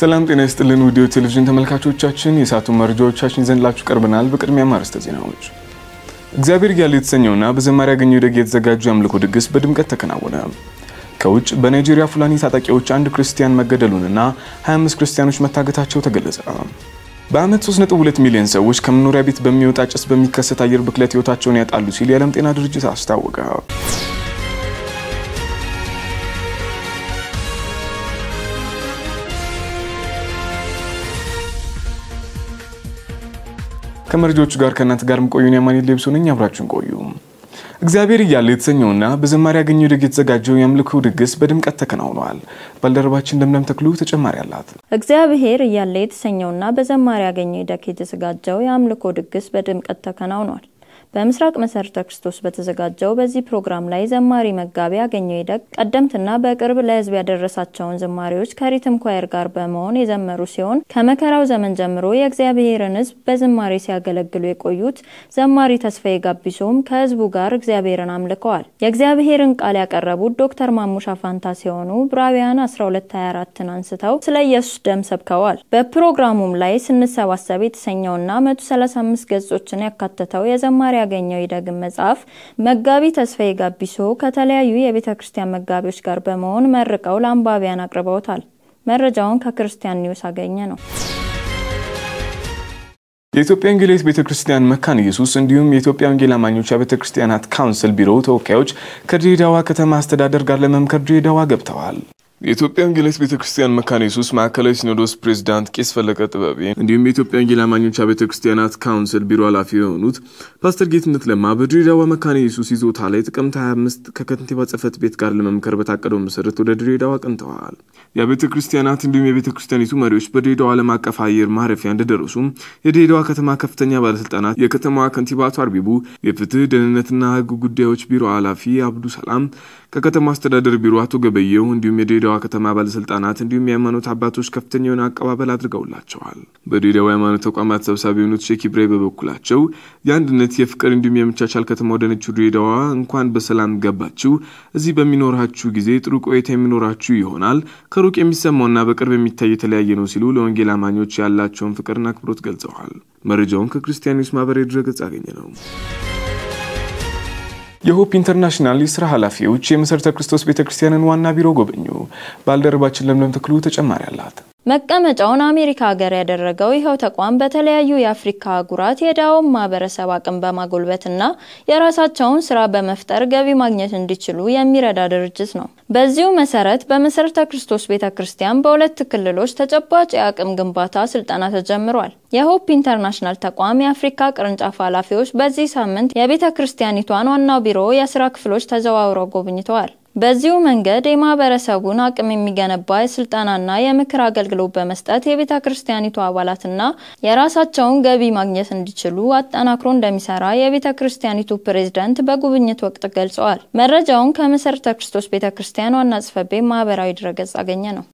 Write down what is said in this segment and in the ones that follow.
ሰላም ጤና ይስጥልን ውድ ቴሌቪዥን ተመልካቾቻችን፣ የሰዓቱ መረጃዎቻችን ይዘንላችሁ ቀርበናል። በቅድሚያ አርዕስተ ዜናዎች። እግዚአብሔር እያለ የተሰኘውና በዘማሪ ያገኘው ደግ የተዘጋጁ የአምልኮ ድግስ በድምቀት ተከናወነ። ከውጭ በናይጄሪያ ፉላኒ ታጣቂዎች አንድ ክርስቲያን መገደሉንና 25 ክርስቲያኖች መታገታቸው ተገለጸ። በዓመት 3.2 ሚሊዮን ሰዎች ከመኖሪያ ቤት በሚወጣ ጭስ በሚከሰት አየር ብክለት ህይወታቸውን ያጣሉ ሲል የዓለም ጤና ድርጅት አስታወቀ። ከመረጃዎቹ ጋር ከእናንተ ጋር የምቆየውን የአማኑኤል ሌብሶ ነኝ። አብራችሁን ቆዩ። እግዚአብሔር እያለ የተሰኘውና በዘማሪ ያገኘው ድግ የተዘጋጀው የአምልኮ ድግስ በድምቀት ተከናውኗል። ባልደረባችን ለምለም ተክሉ ተጨማሪ አላት። እግዚአብሔር እያለ የተሰኘውና በዘማሪ ያገኘው ድግ የተዘጋጀው የአምልኮ ድግስ በድምቀት ተከናውኗል። በምስራቅ መሰረተ ክርስቶስ በተዘጋጀው በዚህ ፕሮግራም ላይ ዘማሪ መጋቢ ያገኘው ይደግ ቀደምትና በቅርብ ለህዝብ ያደረሳቸውን ዝማሬዎች ከሪትም ኳየር ጋር በመሆን የዘመሩ ሲሆን ከመከራው ዘመን ጀምሮ የእግዚአብሔርን ህዝብ በዝማሬ ሲያገለግሉ የቆዩት ዘማሪ ተስፋዬ ጋቢሶም ከህዝቡ ጋር እግዚአብሔርን አምልከዋል። የእግዚአብሔርን ቃል ያቀረቡት ዶክተር ማሙሻ ፋንታ ሲሆኑ ብራውያን 1224ን አንስተው ስለ ኢየሱስ ደም ሰብከዋል። በፕሮግራሙም ላይ ስንሰባሰብ የተሰኘውና 135 ገጾችን ያካተተው የዘማሪ ያገኘው የደግም መጽሐፍ መጋቢ ተስፋዬ ጋቢሶ ከተለያዩ የቤተ ክርስቲያን መጋቢዎች ጋር በመሆን መርቀው ለአንባቢያን አቅርበውታል። መረጃውን ከክርስቲያን ኒውስ አገኘ ነው። የኢትዮጵያ ወንጌላዊት ቤተ ክርስቲያን መካነ ኢየሱስ እንዲሁም የኢትዮጵያ ወንጌል አማኞች አብያተ ክርስቲያናት ካውንስል ቢሮ ተወካዮች ከድሬዳዋ ከተማ አስተዳደር ጋር ለመምከር ድሬዳዋ ገብተዋል። የኢትዮጵያ ወንጌላዊት ቤተ ክርስቲያን መካነ ኢየሱስ ማዕከላዊ ሲኖዶስ ፕሬዚዳንት ቄስ ፈለቀ ጥበቤ እንዲሁም የኢትዮጵያ ወንጌል አማኞች ቤተ ክርስቲያናት ካውንስል ቢሮ ኃላፊ የሆኑት ፓስተር ጌትነት ለማ በድሬዳዋ መካነ ኢየሱስ ይዞታ ላይ ጥቅምት 25 ከከንቲባ ጽሕፈት ቤት ጋር ለመምከር በታቀደው መሰረት ወደ ድሬዳዋ አቅንተዋል። የቤተ ክርስቲያናት እንዲሁም የቤተ ክርስቲያኒቱ መሪዎች በድሬዳዋ ዓለም አቀፍ አየር ማረፊያ እንደደረሱም የድሬዳዋ ከተማ ከፍተኛ ባለስልጣናት፣ የከተማዋ ከንቲባ አቶ አርቢቡ፣ የፍትህ ደህንነትና ህግ ጉዳዮች ቢሮ ኃላፊ አብዱ ሰላም፣ ከከተማ አስተዳደር ቢሮ አቶ ገበየው እንዲሁም የድሬዳዋ የድሬዳዋ ከተማ ባለስልጣናት እንዲሁም የሃይማኖት አባቶች ከፍተኛ የሆነ አቀባበል አድርገውላቸዋል። በድሬዳዋ የሃይማኖት ተቋማት ሰብሳቢ የሆኑት ሼክ ኢብራሂም በበኩላቸው የአንድነት የፍቅር እንዲሁም የመቻቻል ከተማ ወደነችው ድሬዳዋ እንኳን በሰላም ገባችሁ። እዚህ በሚኖራችሁ ጊዜ ጥሩ ቆይታ የሚኖራችሁ ይሆናል። ከሩቅ የሚሰማውና በቅርብ የሚታይ የተለያየ ነው ሲሉ ለወንጌል አማኞች ያላቸውን ፍቅርና አክብሮት ገልጸዋል። መረጃውን ከክርስቲያን ኒውስ ማህበር ድረገጽ አገኘ ነው። የሆፕ ኢንተርናሽናል የስራ ኃላፊዎች የመሠረተ ክርስቶስ ቤተ ክርስቲያንን ዋና ቢሮ ጎበኙ። ባልደረባችን ለምለም ተክሉ ተጨማሪ አላት። መቀመጫውን አሜሪካ ሀገር ያደረገው ይኸው ተቋም በተለያዩ የአፍሪካ አህጉራት የዳውን ማህበረሰብ አቅም በማጎልበትና የራሳቸውን ስራ በመፍጠር ገቢ ማግኘት እንዲችሉ የሚረዳ ድርጅት ነው። በዚሁ መሰረት በመሰረተ ክርስቶስ ቤተ ክርስቲያን በሁለት ክልሎች ተጨባጭ የአቅም ግንባታ ስልጠና ተጀምሯል። የሆፕ ኢንተርናሽናል ተቋም የአፍሪካ ቅርንጫፍ ኃላፊዎች በዚህ ሳምንት የቤተ ክርስቲያኒቷን ዋናው ቢሮ የስራ ክፍሎች ተዘዋውረው ጎብኝተዋል። በዚሁ መንገድ የማህበረሰቡን አቅም የሚገነባ የስልጠናና የምክር አገልግሎት በመስጠት የቤተ ክርስቲያኒቱ አባላትና የራሳቸውን ገቢ ማግኘት እንዲችሉ አጠናክሮ እንደሚሰራ የቤተ ክርስቲያኒቱ ፕሬዝዳንት በጉብኝት ወቅት ገልጸዋል። መረጃውን ከመሰረተ ክርስቶስ ቤተ ክርስቲያን ዋና ጽሕፈት ቤት ማህበራዊ ድረገጽ አገኘ ነው።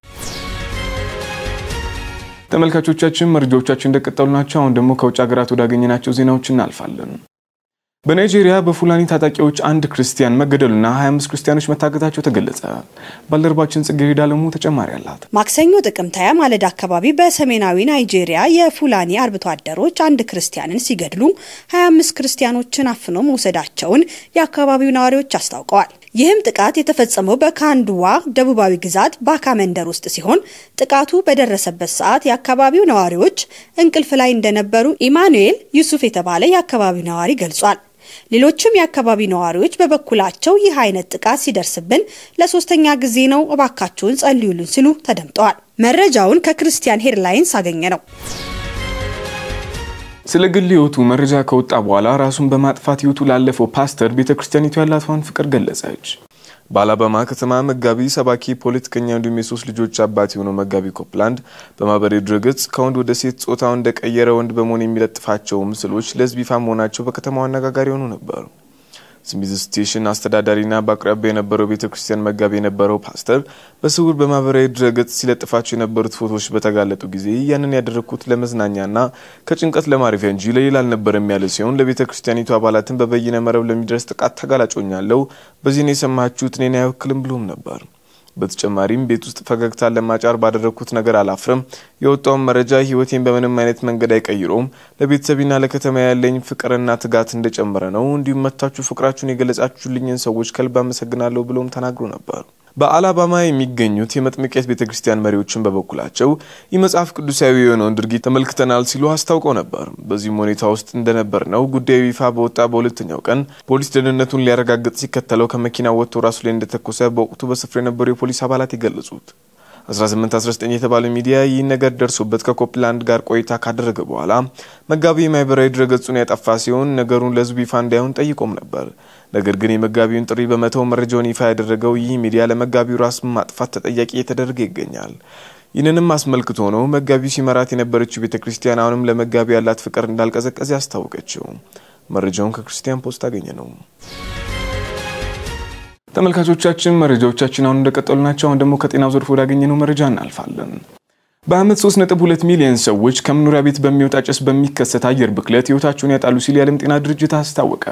ተመልካቾቻችን መረጃዎቻችን እንደቀጠሉ ናቸው። አሁን ደግሞ ከውጭ ሀገራት ወዳገኘናቸው ዜናዎች እናልፋለን። በናይጄሪያ በፉላኒ ታጣቂዎች አንድ ክርስቲያን መገደሉና 25 ክርስቲያኖች መታገታቸው ተገለጸ። ባልደረባችን ጽጌረዳ አለሙ ተጨማሪ አላት። ማክሰኞ ጥቅምት ሃያ ማለዳ አካባቢ በሰሜናዊ ናይጄሪያ የፉላኒ አርብቶ አደሮች አንድ ክርስቲያንን ሲገድሉ 25 ክርስቲያኖችን አፍኖ መውሰዳቸውን የአካባቢው ነዋሪዎች አስታውቀዋል። ይህም ጥቃት የተፈጸመው በካንዱዋ ደቡባዊ ግዛት ባካ መንደር ውስጥ ሲሆን ጥቃቱ በደረሰበት ሰዓት የአካባቢው ነዋሪዎች እንቅልፍ ላይ እንደነበሩ ኢማኑኤል ዩሱፍ የተባለ የአካባቢው ነዋሪ ገልጿል። ሌሎችም የአካባቢ ነዋሪዎች በበኩላቸው ይህ አይነት ጥቃት ሲደርስብን ለሶስተኛ ጊዜ ነው፣ እባካችሁን ጸልዩልን ሲሉ ተደምጠዋል። መረጃውን ከክርስቲያን ሄድላይንስ አገኘ ነው። ስለ ግል ህይወቱ መረጃ ከወጣ በኋላ ራሱን በማጥፋት ህይወቱ ላለፈው ፓስተር ቤተ ክርስቲያኒቱ ያላትን ፍቅር ገለጸች። በአላባማ ከተማ መጋቢ ሰባኪ ፖለቲከኛ እንዲሁም የሶስት ልጆች አባት የሆነው መጋቢ ኮፕላንድ በማህበራዊ ድረገጽ ከወንድ ወደ ሴት ጾታው እንደቀየረ ወንድ በመሆን የሚለጥፋቸው ምስሎች ለህዝብ ይፋ መሆናቸው በከተማው አነጋጋሪ የሆኑ ነበሩ። ስሚዝ ስቴሽን አስተዳዳሪና በአቅራቢያ የነበረው ቤተ ክርስቲያን መጋቢ የነበረው ፓስተር በስውር በማህበራዊ ድረገጽ ሲለጥፋቸው የነበሩት ፎቶዎች በተጋለጡ ጊዜ ያንን ያደረግኩት ለመዝናኛና ከጭንቀት ለማረፊያ እንጂ ለሌላ አልነበረም ያለ ሲሆን ለቤተ ክርስቲያኒቱ አባላትን በበይነ መረብ ለሚደርስ ጥቃት ተጋላጮኛለው። በዚህ ነው የሰማችሁት፣ እኔን አይወክልም ብሎም ነበር። በተጨማሪም ቤት ውስጥ ፈገግታን ለማጫር ባደረግኩት ነገር አላፍርም። የወጣውን መረጃ ህይወቴን በምንም አይነት መንገድ አይቀይረውም። ለቤተሰቤና ለከተማ ያለኝ ፍቅርና ትጋት እንደጨመረ ነው። እንዲሁም መታችሁ ፍቅራችሁን የገለጻችሁልኝን ሰዎች ከልብ አመሰግናለሁ ብለውም ተናግሮ ነበር። በአላባማ የሚገኙት የመጥምቄት ቤተ ክርስቲያን መሪዎችን በበኩላቸው የመጽሐፍ ቅዱሳዊ የሆነውን ድርጊት ተመልክተናል ሲሉ አስታውቀው ነበር። በዚህም ሁኔታ ውስጥ እንደነበር ነው ጉዳዩ ይፋ በወጣ በሁለተኛው ቀን ፖሊስ ደህንነቱን ሊያረጋግጥ ሲከተለው ከመኪና ወጥቶ ራሱ ላይ እንደተኮሰ በወቅቱ በስፍራ የነበሩ የፖሊስ አባላት የገለጹት። 1819 የተባለ ሚዲያ ይህ ነገር ደርሶበት ከኮፕላንድ ጋር ቆይታ ካደረገ በኋላ መጋቢ ማህበራዊ ድረገጹን ያጠፋ ሲሆን ነገሩን ለህዝቡ ይፋ እንዳይሆን ጠይቆም ነበር። ነገር ግን የመጋቢውን ጥሪ በመተው መረጃውን ይፋ ያደረገው ይህ ሚዲያ ለመጋቢው ራስ ማጥፋት ተጠያቂ እየተደረገ ይገኛል። ይህንንም አስመልክቶ ነው መጋቢው ሲመራት የነበረችው ቤተ ክርስቲያን አሁንም ለመጋቢ ያላት ፍቅር እንዳልቀዘቀዘ ያስታወቀችው። መረጃውን ከክርስቲያን ፖስት አገኘ ነው። ተመልካቾቻችን መረጃዎቻችን አሁን እንደቀጠሉ ናቸው። አሁን ደግሞ ከጤናው ዘርፍ ወዳገኘነው መረጃ እናልፋለን። በዓመት 3.2 ሚሊዮን ሰዎች ከመኖሪያ ቤት በሚወጣ ጭስ በሚከሰት አየር ብክለት ህይወታቸውን ያጣሉ ሲል የዓለም ጤና ድርጅት አስታወቀ።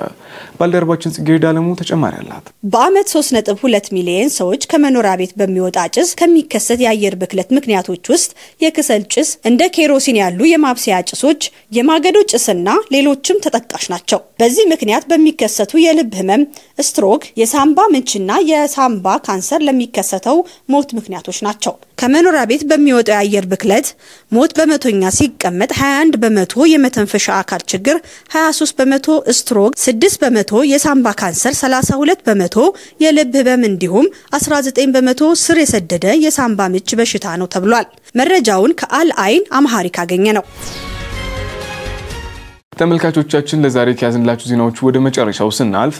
ባልደረባችን ጽጌረዳ አለሙ ተጨማሪ አላት። በዓመት 3.2 ሚሊዮን ሰዎች ከመኖሪያ ቤት በሚወጣ ጭስ ከሚከሰት የአየር ብክለት ምክንያቶች ውስጥ የክሰል ጭስ፣ እንደ ኬሮሲን ያሉ የማብሰያ ጭሶች፣ የማገዶ ጭስና ሌሎችም ተጠቃሽ ናቸው። በዚህ ምክንያት በሚከሰቱ የልብ ህመም፣ ስትሮክ፣ የሳምባ ምንችና የሳምባ ካንሰር ለሚከሰተው ሞት ምክንያቶች ናቸው። ከመኖሪያ ቤት በሚወጣው የአየር ብክለት ሞት በመቶኛ ሲቀመጥ 21 በመቶ የመተንፈሻ አካል ችግር፣ 23 በመቶ ስትሮክ፣ 6 በመቶ የሳምባ ካንሰር፣ 32 በመቶ የልብ ህመም እንዲሁም 19 በመቶ ስር የሰደደ የሳምባ ምች በሽታ ነው ተብሏል። መረጃውን ከአል አይን አምሃሪክ አገኘ ነው። ተመልካቾቻችን ለዛሬ ከያዝንላችሁ ዜናዎች ወደ መጨረሻው ስናልፍ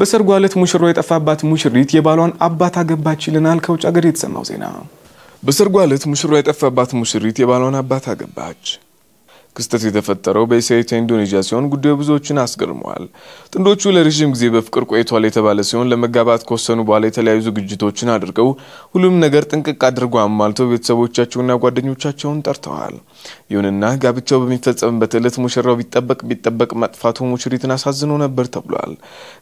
በሰርጓ ዕለት ሙሽራው የጠፋባት ሙሽሪት የባሏን አባት አገባች ይለናል ከውጭ ሀገር የተሰማው ዜና። በሰርጓ ዕለት ሙሽራው የጠፋባት ሙሽሪት የባሏን አባት አገባች። ክስተት የተፈጠረው በእስያዊቷ ኢንዶኔዥያ ሲሆን ጉዳዩ ብዙዎችን አስገርመዋል። ጥንዶቹ ለረዥም ጊዜ በፍቅር ቆይቷል የተባለ ሲሆን ለመጋባት ከወሰኑ በኋላ የተለያዩ ዝግጅቶችን አድርገው ሁሉም ነገር ጥንቅቅ አድርጎ አሟልተው ቤተሰቦቻቸውና ጓደኞቻቸውን ጠርተዋል። ይሁንና ጋብቻው በሚፈጸምበት እለት ሙሽራው ቢጠበቅ ቢጠበቅ መጥፋቱ ሙሽሪትን አሳዝኖ ነበር ተብሏል።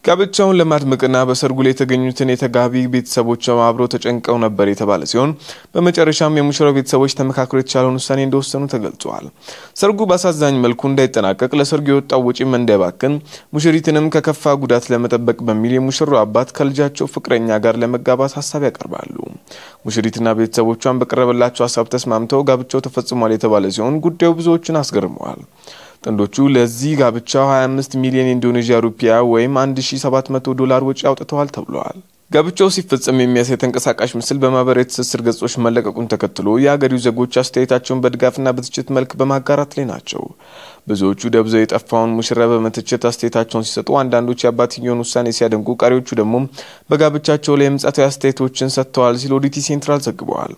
ጋብቻውን ለማድመቅና በሰርጉ ላይ የተገኙትን የተጋቢ ቤተሰቦች አብረው ተጨንቀው ነበር የተባለ ሲሆን በመጨረሻም የሙሽራው ቤተሰቦች ተመካክሮ የተቻለውን ውሳኔ እንደወሰኑ ተገልጿል። ሰርጉ በአሳዛኝ መልኩ እንዳይጠናቀቅ ለሰርጉ የወጣው ወጪም እንዳይባክን ሙሽሪትንም ከከፋ ጉዳት ለመጠበቅ በሚል የሙሽራው አባት ከልጃቸው ፍቅረኛ ጋር ለመጋባት ሀሳብ ያቀርባሉ። ሙሽሪትና ቤተሰቦቿን በቀረበላቸው ሀሳብ ተስማምተው ጋብቻው ተፈጽሟል የተባለ ሲሆን ጉዳዩ ብዙዎችን አስገርመዋል። ጥንዶቹ ለዚህ ጋብቻ 25 ሚሊዮን ኢንዶኔዥያ ሩፒያ ወይም 1700 ዶላር ወጪ አውጥተዋል ተብለዋል። ጋብቻው ሲፈጸም የሚያሳይ ተንቀሳቃሽ ምስል በማህበራዊ ትስስር ገጾች መለቀቁን ተከትሎ የአገሪው ዜጎች አስተያየታቸውን በድጋፍና በትችት መልክ በማጋራት ላይ ናቸው። ብዙዎቹ ደብዘው የጠፋውን ሙሽራ በመተቸት አስተያየታቸውን ሲሰጡ፣ አንዳንዶች የአባትየውን ውሳኔ ሲያደንቁ፣ ቀሪዎቹ ደግሞ በጋብቻቸው ላይ የምጸታዊ አስተያየቶችን ሰጥተዋል ሲል ኦዲቲ ሴንትራል ዘግበዋል።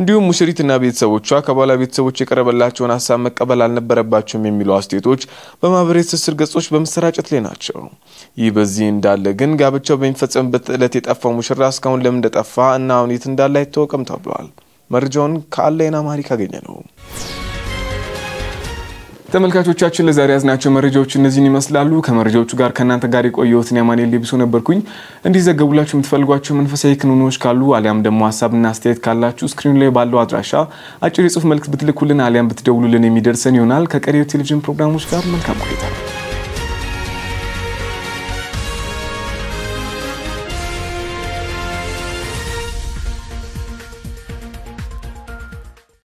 እንዲሁም ሙሽሪትና ቤተሰቦቿ ከባሏ ቤተሰቦች የቀረበላቸውን ሀሳብ መቀበል አልነበረባቸውም የሚሉ አስተያየቶች በማህበራዊ ትስስር ገጾች በመሰራጨት ላይ ናቸው። ይህ በዚህ እንዳለ ግን ጋብቻው በሚፈጸምበት ዕለት የጠፋው ሙሽራ እስካሁን ለምን እንደጠፋ እና አሁን የት እንዳለ አይታወቅም ተብሏል። መረጃውን ከአለይና ማሪክ አገኘ ነው። ተመልካቾቻችን ለዛሬ ያዝናቸው መረጃዎች እነዚህን ይመስላሉ። ከመረጃዎቹ ጋር ከእናንተ ጋር የቆየሁትን ያማኔል ሊብሶ ነበርኩኝ። እንዲዘገቡላችሁ የምትፈልጓቸው መንፈሳዊ ክንውኖች ካሉ አሊያም ደግሞ ሀሳብና አስተያየት ካላችሁ ስክሪኑ ላይ ባለው አድራሻ አጭር የጽሁፍ መልክት ብትልኩልን አሊያም ብትደውሉልን የሚደርሰን ይሆናል። ከቀሪው ቴሌቪዥን ፕሮግራሞች ጋር መልካም ቆይታ